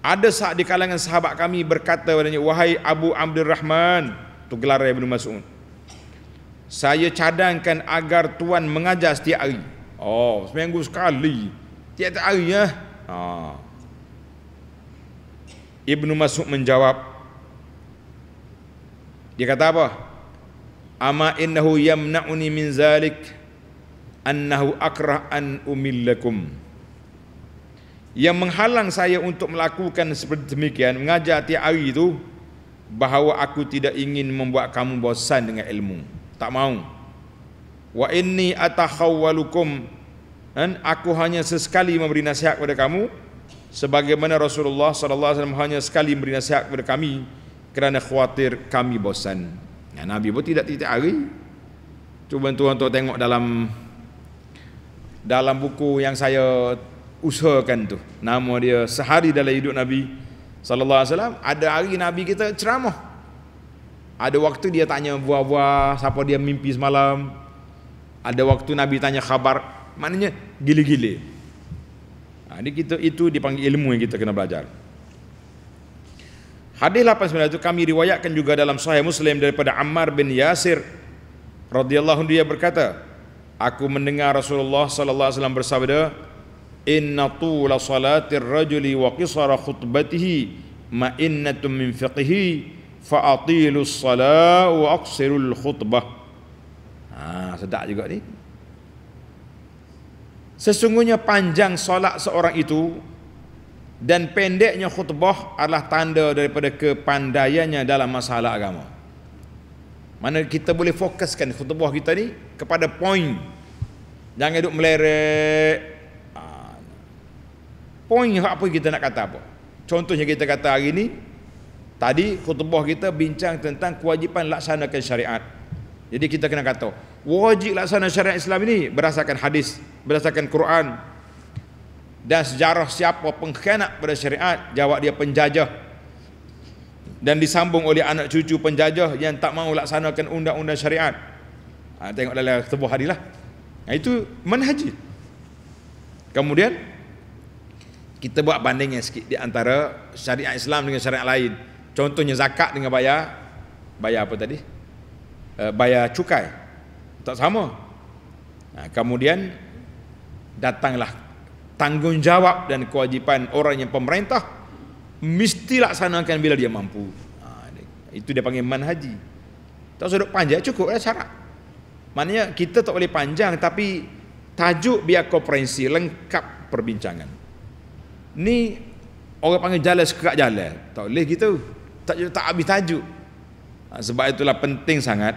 Ada saat di kalangan sahabat kami berkata padanya, Wahai Abu Abdul Rahman, tu gelar Ibnu Mas'ud. Saya cadangkan agar tuan mengajar setiap hari. Oh, seminggu sekali. Tiap-tiap hari ya. Ha. Ibnu Mas'ud menjawab, dia kata apa? Ama innahu yamna'uni min zalik annahu akrah an umillakum. Yang menghalang saya untuk melakukan seperti demikian mengajar tiap hari itu bahawa aku tidak ingin membuat kamu bosan dengan ilmu. Tak mau. Wa inni atakhawwalukum dan aku hanya sesekali memberi nasihat kepada kamu sebagaimana Rasulullah sallallahu alaihi wasallam hanya sekali memberi nasihat kepada kami kerana khawatir kami bosan. Ya, Nabi pun tidak tiap hari. Cuba tuan tu tengok dalam dalam buku yang saya usahakan tu. Nama dia Sehari dalam Hidup Nabi sallallahu alaihi wasallam. Ada hari Nabi kita ceramah. Ada waktu dia tanya buah-buah, siapa dia mimpi semalam. Ada waktu Nabi tanya khabar, maknanya gile-gile. Ha, ini kita itu dipanggil ilmu yang kita kena belajar. Hadis 89 itu kami riwayatkan juga dalam Sahih Muslim daripada Ammar bin Yasir radhiyallahu anhu dia berkata, aku mendengar Rasulullah sallallahu alaihi wasallam bersabda, "Inna tula salati ar-rajuli wa qisara khutbatihi ma innatum min fiqhi fa atilu as-salah wa aqsiru al-khutbah." Ha, sedap juga ni. Sesungguhnya panjang solat seorang itu dan pendeknya khutbah adalah tanda daripada kepandaiannya dalam masalah agama. Mana kita boleh fokuskan khutbah kita ni kepada poin. Jangan duduk melerek. Ah, poin apa kita nak kata apa. Contohnya kita kata hari ni, tadi khutbah kita bincang tentang kewajipan laksanakan syariat. Jadi kita kena kata, wajib laksana syariat Islam ini berdasarkan hadis, berdasarkan Quran, dan sejarah siapa pengkhianat pada syariat jawab dia penjajah dan disambung oleh anak cucu penjajah yang tak mahu laksanakan undang-undang syariat ha, tengok dalam sebuah hari lah ha, itu manhaj kemudian kita buat bandingnya sikit di antara syariat Islam dengan syariat lain contohnya zakat dengan bayar bayar apa tadi e, bayar cukai tak sama ha, kemudian datanglah tanggungjawab dan kewajipan orang yang pemerintah mesti laksanakan bila dia mampu. Ha, itu dia panggil manhaji. Tak usah panjang cukup lah syarat. Maknanya kita tak boleh panjang tapi tajuk biar komprehensi lengkap perbincangan. Ni orang panggil jalan sekak jalan. Tak boleh gitu. Tak tak habis tajuk. Ha, sebab itulah penting sangat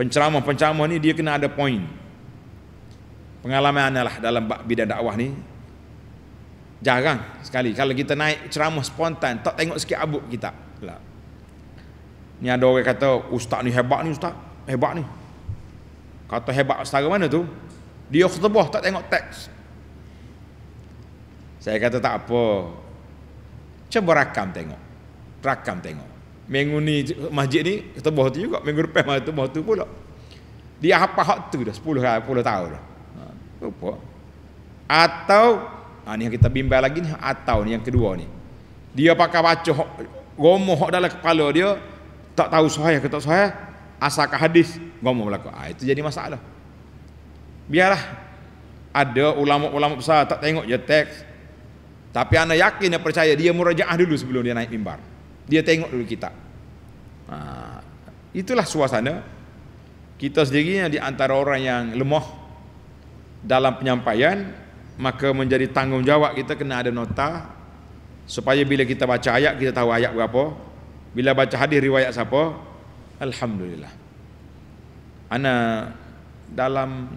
penceramah-penceramah ni dia kena ada point. Pengalamannya lah dalam bidang dakwah ni jarang sekali kalau kita naik ceramah spontan tak tengok sikit abuk kita lah ni ada orang kata ustaz ni hebat ni ustaz hebat ni kata hebat secara mana tu dia khutbah tak tengok teks saya kata tak apa cuba rakam tengok rakam tengok minggu ni masjid ni khutbah tu juga minggu depan masjid tu pula dia apa hak tu dah 10 10 tahun dah apa? Atau ha, ni yang kita bimbang lagi ni atau ni yang kedua ni. Dia pakai baca gomoh hok dalam kepala dia tak tahu sahih ke tak sahih asalkan hadis gomoh berlaku. Ha, itu jadi masalah. Biarlah ada ulama-ulama besar tak tengok je teks. Tapi anda yakin dan percaya dia murajaah dulu sebelum dia naik mimbar. Dia tengok dulu kita. Ha, ah, itulah suasana kita sendiri yang di antara orang yang lemah dalam penyampaian maka menjadi tanggungjawab kita kena ada nota supaya bila kita baca ayat kita tahu ayat berapa bila baca hadis riwayat siapa alhamdulillah ana dalam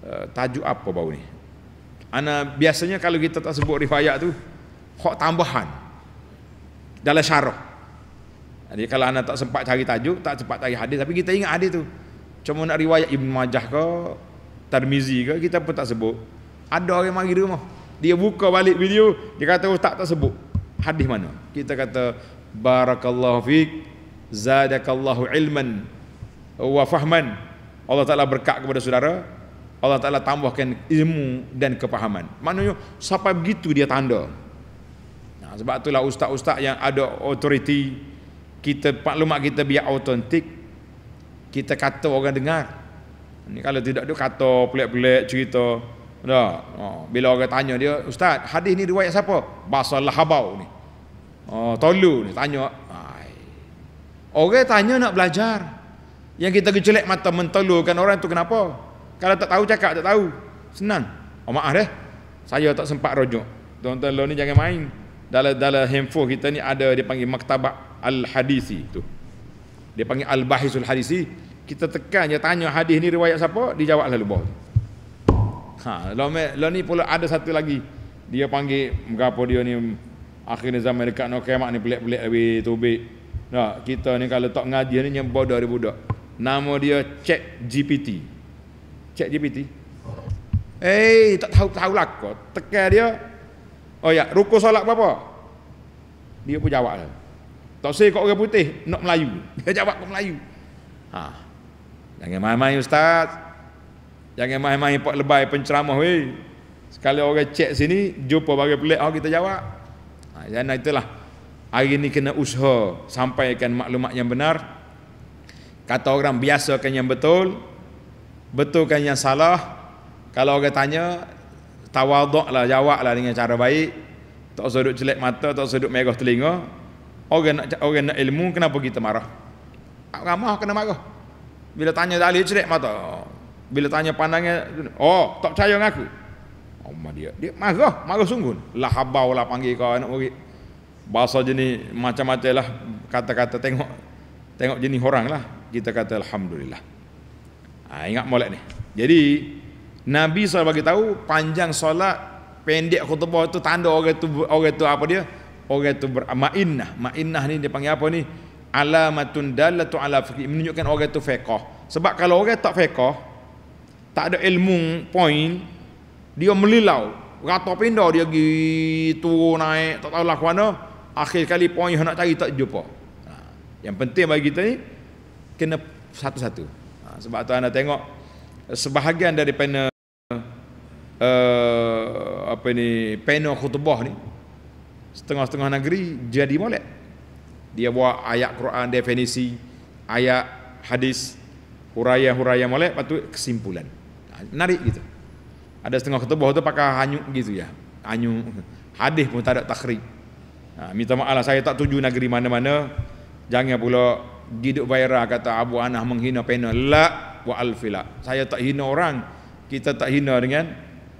uh, tajuk apa baru ni ana biasanya kalau kita tak sebut riwayat tu hak tambahan dalam syarah jadi kalau anda tak sempat cari tajuk, tak sempat cari hadis, tapi kita ingat hadis tu. Cuma nak riwayat Ibn Majah ke Tarmizi ke kita pun tak sebut Ada orang mari rumah Dia buka balik video Dia kata ustaz oh, tak sebut Hadis mana Kita kata Barakallahu fiqh Zadakallahu ilman Wa fahman Allah Ta'ala berkat kepada saudara Allah Ta'ala tambahkan ilmu dan kepahaman Maknanya sampai begitu dia tanda nah, Sebab itulah ustaz-ustaz yang ada authority kita maklumat kita biar autentik kita kata orang dengar ini kalau tidak dia kata pelik-pelik cerita dah oh, bila orang tanya dia ustaz hadis ni riwayat siapa bahasa lahabau ni oh tolu ni tanya Ay. orang tanya nak belajar yang kita kecelek mata mentolukan orang tu kenapa kalau tak tahu cakap tak tahu senang oh maaf deh saya tak sempat rujuk tuan-tuan lo ni jangan main dalam dalam handphone kita ni ada dipanggil panggil maktabah al-hadisi tu dia panggil al-bahisul hadisi kita tekan je tanya hadis ni riwayat siapa dijawab lalu bawah ha lama lama ni pula ada satu lagi dia panggil berapa dia ni akhirnya zaman dekat nak kemak ni pelik-pelik lebih tubik nah kita ni kalau tak ngaji ni yang bodoh dari budak nama dia chat gpt chat gpt eh tak tahu tahu tahulah kau tekan dia oh ya rukun solat berapa dia pun jawab lah. Tak saya kok orang putih nak Melayu. Dia jawab kok Melayu. Ha. Jangan main-main ustaz. Jangan main-main pak lebay penceramah weh. Sekali orang cek sini jumpa bagi pelik oh kita jawab. Ha jangan ya, itulah. Hari ini kena usaha sampaikan maklumat yang benar. Kata orang biasa kan yang betul. betul kan yang salah. Kalau orang tanya lah jawab jawablah dengan cara baik. Tak usah duduk celik mata, tak usah duduk merah telinga. Orang nak orang nak ilmu kenapa kita marah? Tak ramah kena marah bila tanya dalil cerik mata bila tanya pandangnya oh tak percaya dengan aku Umar dia dia marah marah sungguh lah habau lah panggil kau anak murid bahasa jenis macam-macam lah kata-kata tengok tengok jenis orang lah kita kata Alhamdulillah ha, ingat molek ni jadi Nabi SAW bagi tahu panjang solat pendek khutbah itu tanda orang itu orang itu apa dia orang itu ma'innah ma'innah ni dia panggil apa ni alamatun dallatu ala faqih menunjukkan orang tu faqih sebab kalau orang tak faqih tak ada ilmu point dia melilau rata pindah dia pergi turun naik tak lah ke mana akhir kali point nak cari tak jumpa ha. yang penting bagi kita ni kena satu-satu ha. sebab tu anda tengok sebahagian daripada uh, apa ni panel khutbah ni setengah-setengah negeri jadi molek dia bawa ayat Quran definisi ayat hadis huraian-huraian molek patu kesimpulan ha, menarik gitu ada setengah ketubuh tu pakai hanyuk gitu ya hanyuk hadis pun tak ada takhrib ha, minta maaf lah saya tak tuju negeri mana-mana jangan pula giduk viral kata Abu Anah menghina pena la wa alfila saya tak hina orang kita tak hina dengan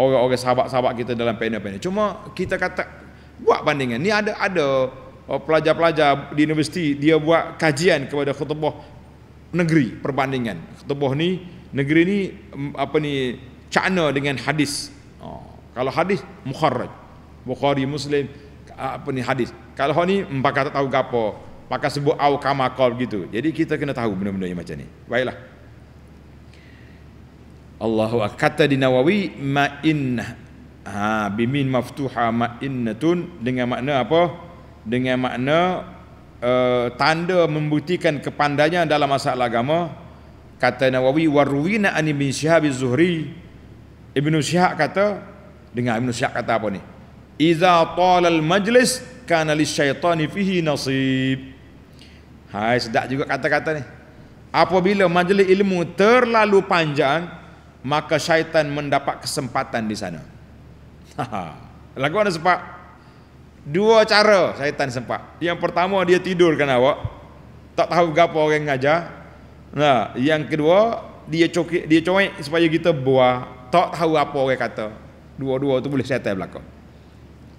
orang-orang sahabat-sahabat kita dalam pena-pena cuma kita kata buat bandingan ni ada ada Oh, pelajar-pelajar di universiti dia buat kajian kepada khutbah negeri perbandingan khutbah ni negeri ni mm, apa ni cakna dengan hadis oh, kalau hadis mukharraj bukhari muslim ah, apa ni hadis kalau ni empat kata tahu gapo pakai sebut au kamakol gitu jadi kita kena tahu benda-benda yang macam ni baiklah Allahu kata di Nawawi ma inna ha bimin maftuha ma innatun dengan makna apa dengan makna uh, tanda membuktikan kepandainya dalam masalah agama kata Nawawi warwina an ibn Syihab Az-Zuhri Ibnu Syihab kata dengan Ibnu Syihab kata apa ni Iza talal majlis kana lisyaitani fihi nasib Hai sedap juga kata-kata ni Apabila majlis ilmu terlalu panjang maka syaitan mendapat kesempatan di sana Lagu ada sebab Dua cara syaitan sempat. Yang pertama dia tidurkan awak. Tak tahu gapo orang ngajar. Nah, yang kedua dia cokek dia coek supaya kita buah tak tahu apa orang kata. Dua-dua tu boleh setel belaka.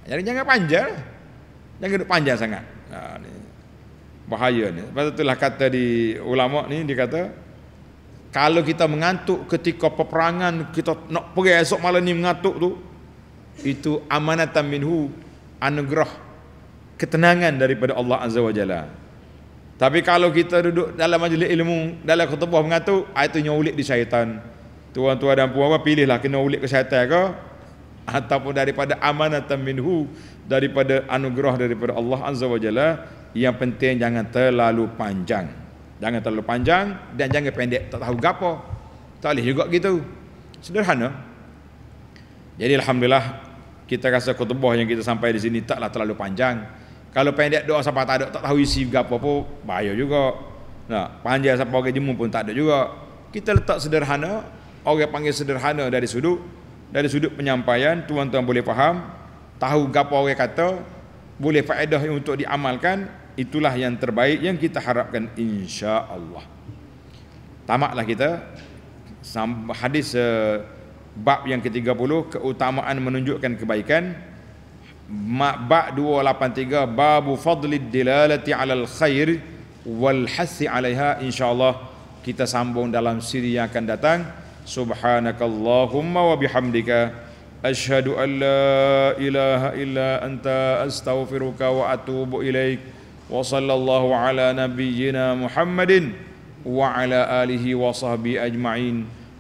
Jadi jangan panjang. Lah. Jangan duduk panjang sangat. Nah, ni. Bahaya ni. Sebab itulah kata di ulama ni dia kata kalau kita mengantuk ketika peperangan kita nak pergi esok malam ni mengantuk tu itu amanatan minhu anugerah ketenangan daripada Allah Azza wa Jalla. Tapi kalau kita duduk dalam majlis ilmu, dalam khutbah mengatu, ah, itu nyulik di syaitan. Tuan-tuan dan puan-puan pilihlah kena ulik ke syaitan ke ataupun daripada amanatan minhu daripada anugerah daripada Allah Azza wa Jalla yang penting jangan terlalu panjang jangan terlalu panjang dan jangan pendek tak tahu gapo tak boleh juga gitu sederhana jadi alhamdulillah kita rasa khutbah yang kita sampai di sini taklah terlalu panjang. Kalau pendek doa sampai tak ada, tak tahu isi apa pun, bahaya juga. Nah, panjang sampai orang jemur pun tak ada juga. Kita letak sederhana, orang panggil sederhana dari sudut, dari sudut penyampaian, tuan-tuan boleh faham, tahu apa orang kata, boleh faedah untuk diamalkan, itulah yang terbaik yang kita harapkan insya Allah. Tamaklah kita, hadis uh, Bab yang ke-30 keutamaan menunjukkan kebaikan. Bab 283 babu fadli dilalati alal khair wal hasi alaiha insyaallah kita sambung dalam siri yang akan datang. Subhanakallahumma wa bihamdika ashhadu an la ilaha illa anta astaghfiruka wa atubu ilaik. Wa sallallahu ala nabiyyina Muhammadin wa ala alihi wa sahbi ajma'in.